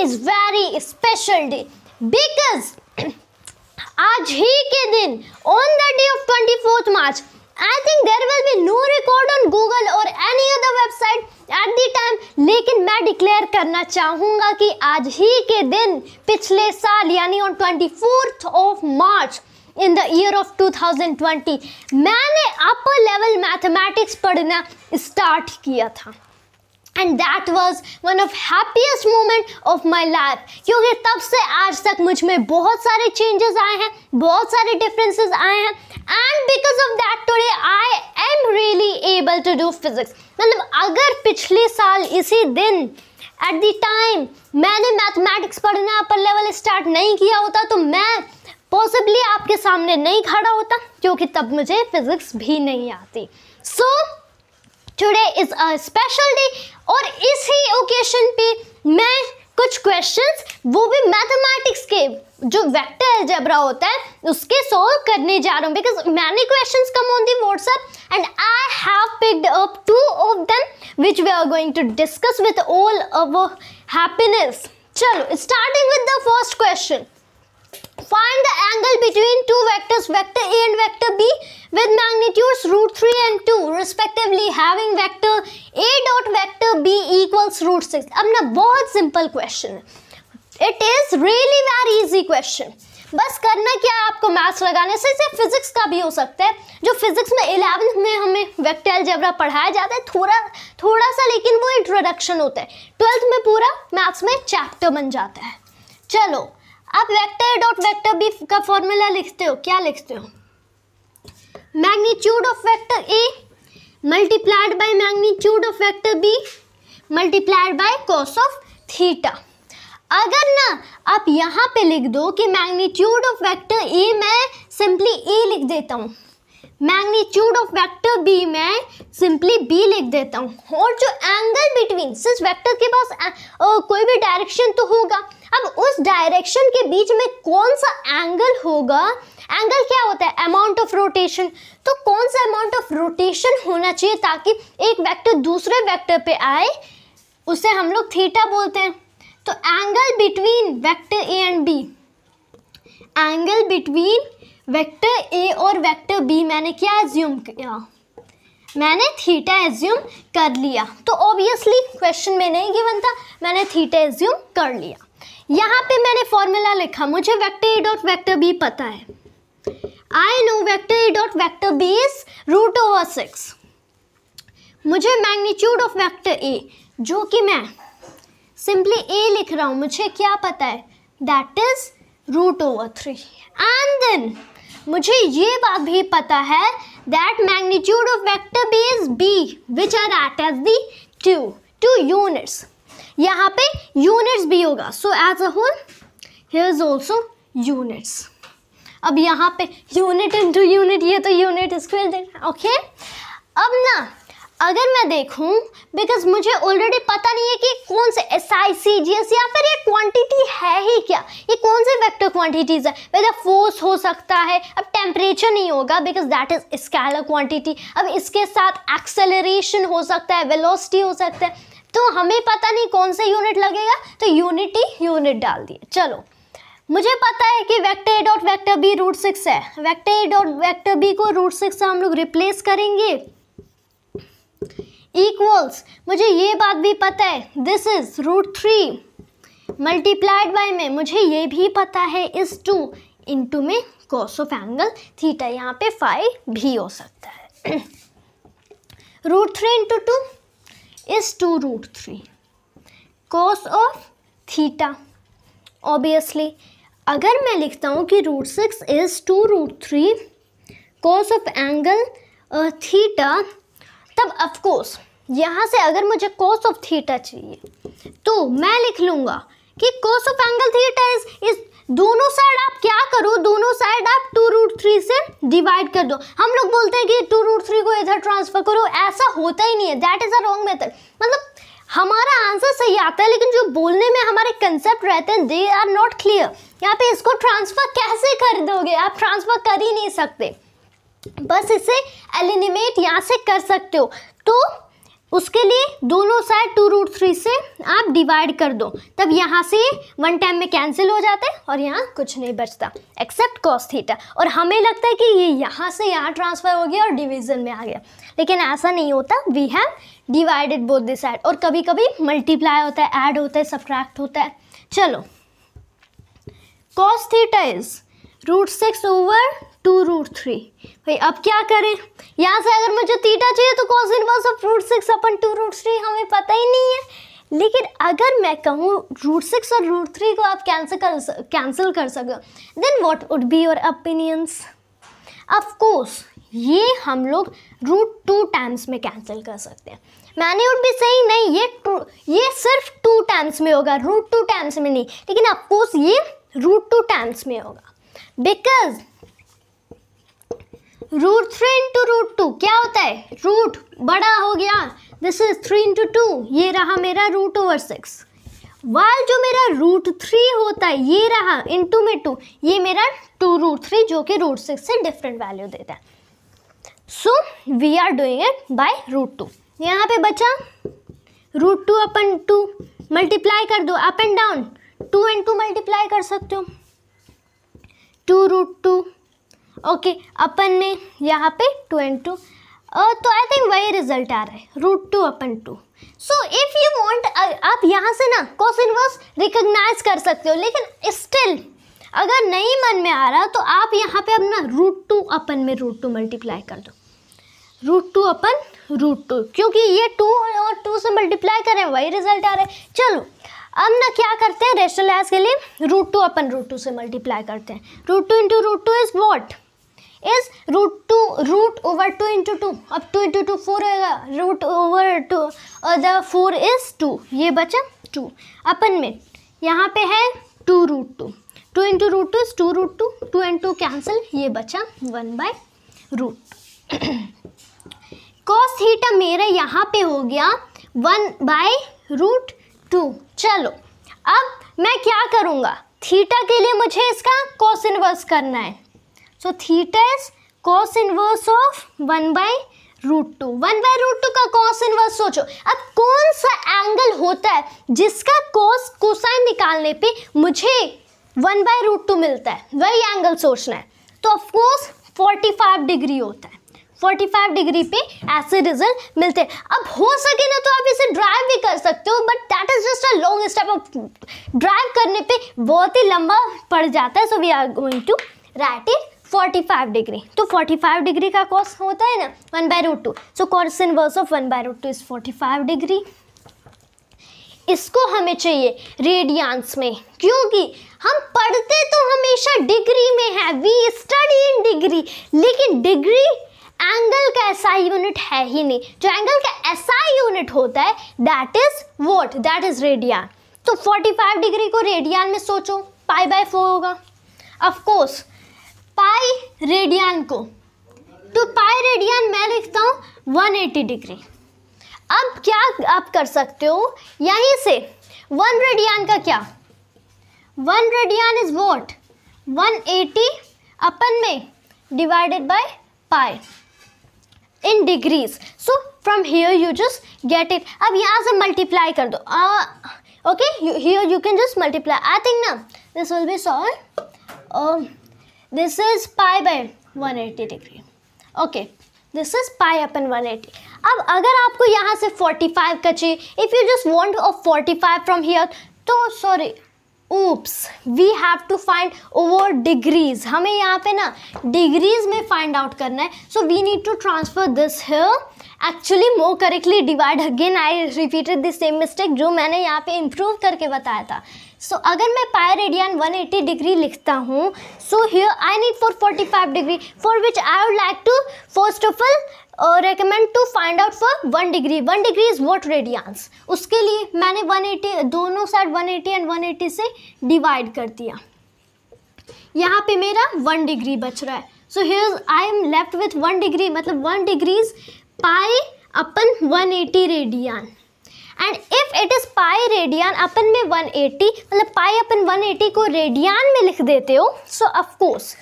Is very special day because आज ही के दिन on the day of twenty fourth March I think there will be no record on Google और any other website at the time लेकिन मैं declare करना चाहूँगा कि आज ही के दिन पिछले साल यानी on twenty fourth of March in the year of 2020 मैंने अपर लेवल मैथमेटिक्स पढ़ना स्टार्ट किया था and that was one of happiest moment of my life क्योंकि तब से आज तक मुझ में बहुत सारे चेंजेस आए हैं बहुत सारे डिफरेंसेस आए हैं and because of that today I am really able to do physics मतलब अगर पिछले साल इसी दिन एट द टाइम मैंने मैथमेटिक्स पढ़ना अपर लेवल स्टार्ट नहीं किया होता तो मैं पॉसिबली आपके सामने नहीं खड़ा होता क्योंकि तब मुझे फिजिक्स भी नहीं आती so so, today is a special day और इसी ओकेशन पे मैं कुछ क्वेश्चंस वो भी मैथमेटिक्स के जो वेक्टर अलजेब्रा होता है उसके सॉल्व करने जा रहा हूँ because many question come on the WhatsApp and I have picked up two of them which we are going to discuss with all our happiness चलो starting with the first question find the angle between two vectors vector A and vector B with magnitudes root 3 and 2 respectively having vector A dot vector B equals root 6. अब ना बहुत simple question है it is really very easy question बस करना क्या है आपको maths लगाने से सिर्फ फिजिक्स का भी हो सकता है जो फिजिक्स में इलेवंथ में हमें वेक्टर जबरा पढ़ाया जाता है थोड़ा थोड़ा सा लेकिन वो इंट्रोडक्शन होता है ट्वेल्थ में पूरा मैथ्स में चैप्टर बन जाता है चलो आप वेक्टर डॉट वेक्टर बी का फॉर्मूला लिखते हो क्या लिखते हो magnitude of factor A multiplied by magnitude of factor B multiplied by cos of theta अगर ना आप यहाँ पे लिख दो कि मैग्नीट्यूड ऑफ वेक्टर ए मैं सिंपली ए लिख देता हूँ मैग्नीट्यूड ऑफ वेक्टर बी मैं सिंपली बी लिख देता हूँ और जो एंगल बिटवीन सिर्फ वेक्टर के पास कोई भी डायरेक्शन तो होगा अब उस डायरेक्शन के बीच में कौन सा एंगल होगा एंगल क्या होता है अमाउंट ऑफ रोटेशन तो कौन सा अमाउंट ऑफ रोटेशन होना चाहिए ताकि एक वेक्टर दूसरे वेक्टर पे आए उसे हम लोग थीटा बोलते हैं तो angle between vector A and B angle between vector A और वेक्टर बी मैंने क्या एज्यूम किया मैंने थीटा एज्यूम कर लिया तो ऑब्वियसली क्वेश्चन में नहीं गिवन था मैंने थीटा एज्यूम कर लिया यहाँ पे मैंने फॉर्मूला लिखा मुझे vector A dot vector B पता है I know vector A dot vector B is root over six मुझे मैग्नीट्यूड ऑफ वेक्टर ए जो कि मैं सिंपली ए लिख रहा हूँ मुझे क्या पता है that is root over three and then मुझे ये बात भी पता है that magnitude of vector B is B which are at as the to two units यहाँ पे यूनिट्स भी होगा so as a whole his also units अब यहाँ पे यूनिट इन टू यूनिट ये तो यूनिट स्क्वेयर ओके अब ना अगर मैं देखूं बिकॉज मुझे ऑलरेडी पता नहीं है कि कौन से S I C G S या फिर ये क्वांटिटी है ही क्या ये कौन से वेक्टर क्वांटिटीज है वेदर फोर्स हो सकता है अब टेम्परेचर नहीं होगा because that is scalar quantity अब इसके साथ एक्सेलरेशन हो सकता है वेलोसिटी हो सकता है तो हमें पता नहीं कौन सा यूनिट लगेगा तो यूनिटी यूनिट डाल दिए चलो मुझे पता है कि vector A dot vector B root six है vector A dot vector B को रूट सिक्स से हम लोग रिप्लेस करेंगे इक्वल्स मुझे ये बात भी पता है this is root three multiplied by में मुझे ये भी पता है इस टू इंटू में कॉस ऑफ एंगल थीटा यहाँ पे फाइव भी हो सकता है root three into two is two root three cos of theta obviously अगर मैं लिखता हूँ कि root six is two root three cos of angle theta तब ऑफ कोर्स यहाँ से अगर मुझे कोस ऑफ थीटा चाहिए तो मैं लिख लूँगा कि cos of angle theta is इस दोनों साइड आप क्या करो दोनों साइड आप टू रूट थ्री से डिवाइड कर दो हम लोग बोलते हैं कि टू रूट थ्री को इधर ट्रांसफर करो ऐसा होता ही नहीं है that is a wrong method मतलब हमारा आंसर सही आता है लेकिन जो बोलने में हमारे कंसेप्ट रहते हैं दे आर नॉट क्लियर यहाँ पे इसको ट्रांसफ़र कैसे कर दोगे आप ट्रांसफ़र कर ही नहीं सकते बस इसे एलिनिमेट यहाँ से कर सकते हो तो उसके लिए दोनों साइड टू रूट थ्री से आप डिवाइड कर दो तब यहाँ से वन टाइम में कैंसिल हो जाते और यहाँ कुछ नहीं बचता एक्सेप्ट कॉस थीटा और हमें लगता है कि ये यहाँ से यहाँ ट्रांसफ़र हो गया और डिवीज़न में आ गया लेकिन ऐसा नहीं होता we have divided both this side और कभी कभी मल्टीप्लाई होता है ऐड होता है सब्ट्रैक्ट होता है चलो cos theta is root six over two root three भाई अब क्या करें यहाँ से अगर मुझे तीटा चाहिए तो cos inverse of root six upon two root three हमें पता ही नहीं है लेकिन अगर मैं कहूँ रूट सिक्स और रूट थ्री को आप कैंसिल कर कैंसिल कर सको then what would be your opinions of course ये हम लोग रूट टू टाइम्स में कैंसिल कर सकते हैं मैंने उठ भी सही नहीं ये टू ये सिर्फ टू टाइम्स में होगा रूट टू टाइम्स में नहीं लेकिन ऑफकोर्स ये रूट टू टाइम्स में होगा because root three into root two क्या होता है रूट बड़ा हो गया this is three into two ये रहा मेरा रूट ओवर सिक्स वाल जो मेरा रूट थ्री होता है ये रहा इंटू में टू ये मेरा टू रूट थ्री जो कि रूट सिक्स से डिफरेंट वैल्यू देता है so we are doing it by root two यहाँ पे बचा root two upon two multiply कर दो up and down two and two multiply कर सकते हो two root two okay upon में यहाँ पे टू एंड टू तो आई थिंक वही रिजल्ट आ रहा है root two upon two so if you want आप यहाँ से ना क्वेश्चन वर्स रिकग्नाइज कर सकते हो लेकिन स्टिल अगर नहीं मन में आ रहा तो आप यहाँ पे अपना रूट टू अपन में रूट टू मल्टीप्लाई कर दो root two upon root two क्योंकि ये टू और टू से मल्टीप्लाई करें वही रिजल्ट आ रहा है चलो अब ना क्या करते हैं रेशनलाइज के लिए root two upon root two से मल्टीप्लाई करते हैं root two into root two is what is root two root over two into two अब टू इंटू टू फोर होगा root over two the four is two ये बचा two upon में यहाँ पे है two root two two into root two is two root two two and two cancel ये बचा one by root cos theta मेरा यहाँ पे हो गया वन बाय रूट टू चलो अब मैं क्या करूँगा थीटा के लिए मुझे इसका कॉस इनवर्स करना है so theta is cos inverse of one by root two one by root two का कॉस इनवर्स सोचो अब कौन सा एंगल होता है जिसका कॉस कोसाइन निकालने पे मुझे वन बाय रूट टू मिलता है वही एंगल सोचना है तो ऑफकोर्स फोर्टी फाइव डिग्री होता है 45 डिग्री पे ऐसे रिजल्ट मिलते हैं अब हो सके ना तो आप इसे ड्राइव भी कर सकते हो but that is just a long step of drive करने पे बहुत ही लंबा पड़ जाता है so we are going to write it 45 degree तो 45 डिग्री का कॉस होता है ना one by root two so cos verse of one by root two is 45 degree इसको हमें चाहिए रेडियंस में क्योंकि हम पढ़ते तो हमेशा डिग्री में है वी स्टडी इन डिग्री लेकिन डिग्री एंगल का ऐसा यूनिट है ही नहीं जो एंगल का ऐसा यूनिट होता है that is what that is radian तो 45 डिग्री को रेडियन में सोचो पाई बाय फोर होगा ऑफकोर्स पाई रेडियन को तो पाई रेडियन मैं लिखता हूँ 180 डिग्री अब क्या आप कर सकते हो यहीं से वन रेडियन का क्या one radian is what 180 upon में divided by pi in degrees so from here you just get it अब यहाँ से मल्टीप्लाई कर दो okay here you can just multiply I think ना this will be solve this is pi by eighty degree okay this is pi upon one eighty अब अगर आपको यहाँ से फोर्टी फाइव का चाहिए if you just want forty five from here तो sorry oops we have to find over degrees हमें यहाँ पे ना डिग्रीज में फाइंड आउट करना है so we need to transfer this here actually more correctly divide again I repeated this same mistake जो मैंने यहाँ पे इम्प्रूव करके बताया था सो so, अगर मैं पाई रेडियन 180 डिग्री लिखता हूँ so here I need for 45 degree for which I would like to first of all recommend to find out for one degree one degree is what radians उसके लिए मैंने 180 दोनों side 180 and 180 से divide कर दिया यहाँ पे मेरा वन डिग्री बच रहा है so here I am left with one degree मतलब one degrees pi upon 180 radian and if it is pi radian upon में 180 मतलब पाई अपन 180 को रेडियन में लिख देते हो सो ऑफकोर्स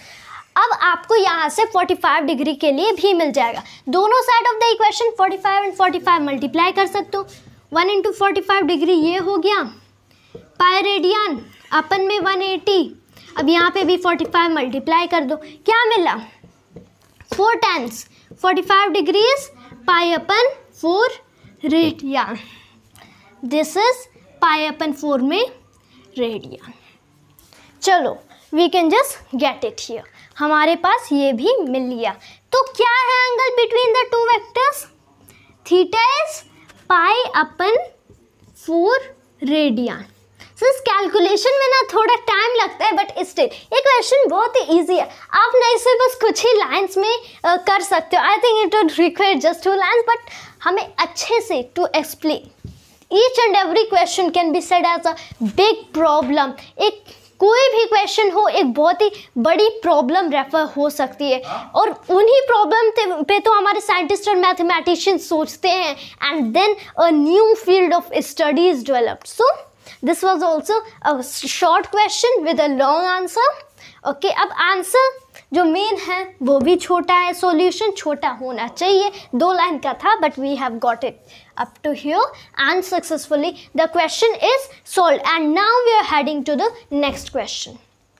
अब आपको यहाँ से 45 डिग्री के लिए भी मिल जाएगा दोनों side of the equation 45 and 45 multiply कर सकते हो वन इंटू फोर्टी डिग्री ये हो गया पाई रेडियन अपन में 180 अब यहाँ पे भी 45 मल्टीप्लाई कर दो क्या मिला four tens 45 degrees pi upon four radian this is pi upon four में रेडियन चलो we can just get it here हमारे पास ये भी मिल लिया तो क्या है angle between the two vectors theta is pi upon four radian so इस कैलकुलेशन में ना थोड़ा टाइम लगता है बट स्टिल ये क्वेश्चन बहुत ही ईजी है आप ना इसे बस कुछ ही लाइन्स में uh, कर सकते हो I think it would require just two lines but हमें अच्छे से to explain each and every question can be said as a big problem एक कोई भी क्वेश्चन हो एक बहुत ही बड़ी प्रॉब्लम रेफर हो सकती है हाँ। और उन्हीं प्रॉब्लम पे तो हमारे साइंटिस्ट और मैथमेटिशियन सोचते हैं and then a new field of studies developed so this was also a short question with a long answer okay अब आंसर जो मेन है वो भी छोटा है सॉल्यूशन छोटा होना चाहिए दो लाइन का था but we have got it up to here and successfully the question is solve and now we are heading to the next question